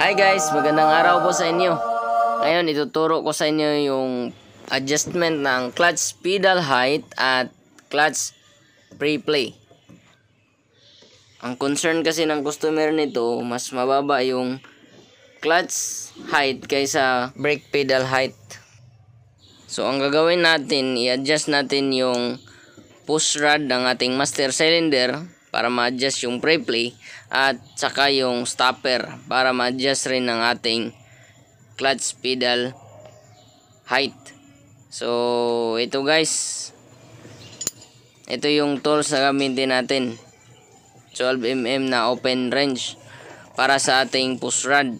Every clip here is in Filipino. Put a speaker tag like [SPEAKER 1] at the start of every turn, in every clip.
[SPEAKER 1] Hi guys, magandang araw po sa inyo. Ngayon, ituturo ko sa inyo yung adjustment ng clutch pedal height at clutch pre-play. Ang concern kasi ng customer nito, mas mababa yung clutch height kaysa brake pedal height. So, ang gagawin natin, i-adjust natin yung push rod ng ating master cylinder para ma-adjust yung pre play at saka yung stopper para ma-adjust rin ng ating clutch pedal height. So, ito guys. Ito yung tools na gamitin natin. 12mm na open range para sa ating push rod.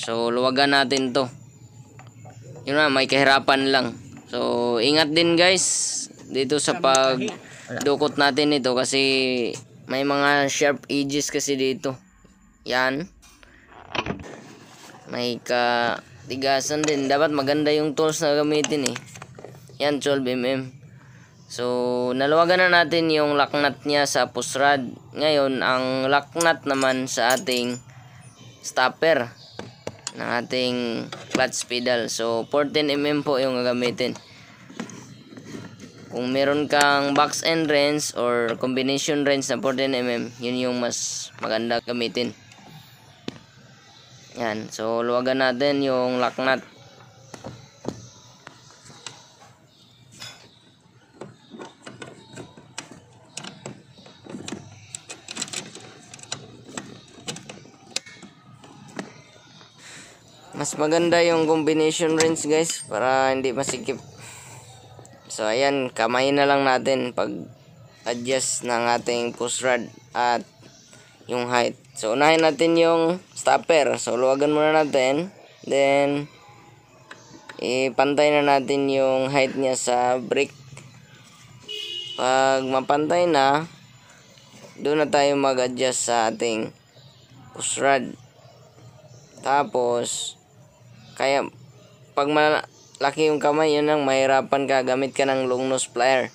[SPEAKER 1] So, luwagan natin to. Yun na, may kahirapan lang. So, ingat din guys dito sa pag dukot natin ito kasi may mga sharp edges kasi dito. Yan. May ka tigasan din. Dapat maganda yung tools na gamitin eh. Yan 12 mm. So, nalawagan na natin yung lock nut niya sa push rod. Ngayon, ang lock nut naman sa ating stopper ng ating clutch pedal. So, 14mm po yung gagamitin. Kung meron kang box end wrench or combination wrench na 14mm, yun yung mas maganda gamitin. Yan. So, luwagan natin yung lock nut. Mas maganda yung combination wrench guys para hindi masikip So ayan, kamay na lang natin pag adjust ng ating push rod at yung height. So unahin natin yung stopper. So luwagan muna natin. Then ipantay na natin yung height niya sa brick. Pag mapantay na, doon na tayo mag-adjust sa ating push rod. Tapos kaya pag laki yung kamay, yun ang mahirapan ka. Gamit ka ng long nose plier.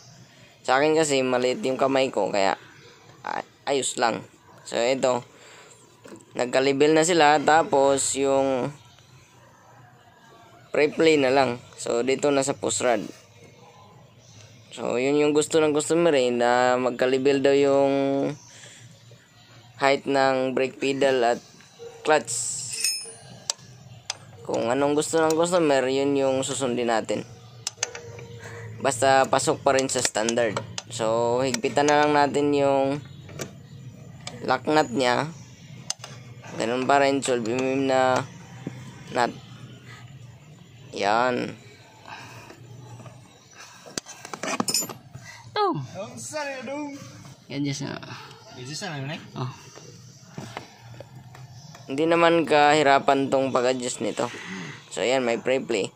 [SPEAKER 1] Sa akin kasi, maliit yung kamay ko. Kaya, ayos lang. So, ito. Nagka-level na sila. Tapos, yung replay na lang. So, dito nasa post rod. So, yun yung gusto ng customer eh, na magka-level daw yung height ng brake pedal at clutch. Kung anong gusto ng customer, yun yung susundin natin. Basta pasok pa rin sa standard. So, higpitan na lang natin yung lock nut niya. Ganun pa rin, solve beam na nut. Yan. Oh. Ang sarili dong. Yan, just na. Yan, just na, Oh hindi naman kahirapan tong pag-adjust nito. So, ayan, may pre-play.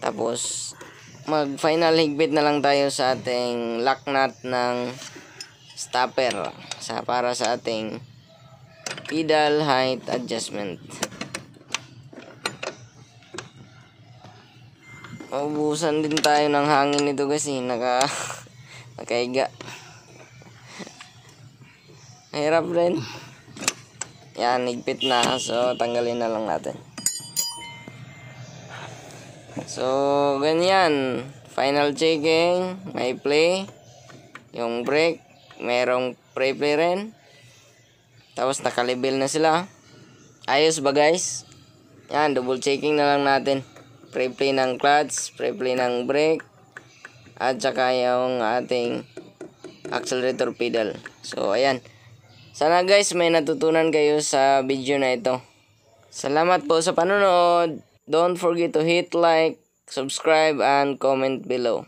[SPEAKER 1] Tapos, mag-final higbit na lang tayo sa ating lock nut ng stopper sa para sa ating pedal height adjustment. Ubusan din tayo ng hangin nito kasi eh. naka nakaiga. Hirap rin. Yan, higpit na. So, tanggalin na lang natin. So, ganyan. Final checking. May play. Yung break. Merong pre-play rin. Tapos, nakalibil na sila. Ayos ba, guys? Yan, double checking na lang natin. Pre-play ng clutch. Pre-play ng break. At saka yung ating accelerator pedal. So, ayan. Sana guys may natutunan kayo sa video na ito. Salamat po sa panonood. Don't forget to hit like, subscribe, and comment below.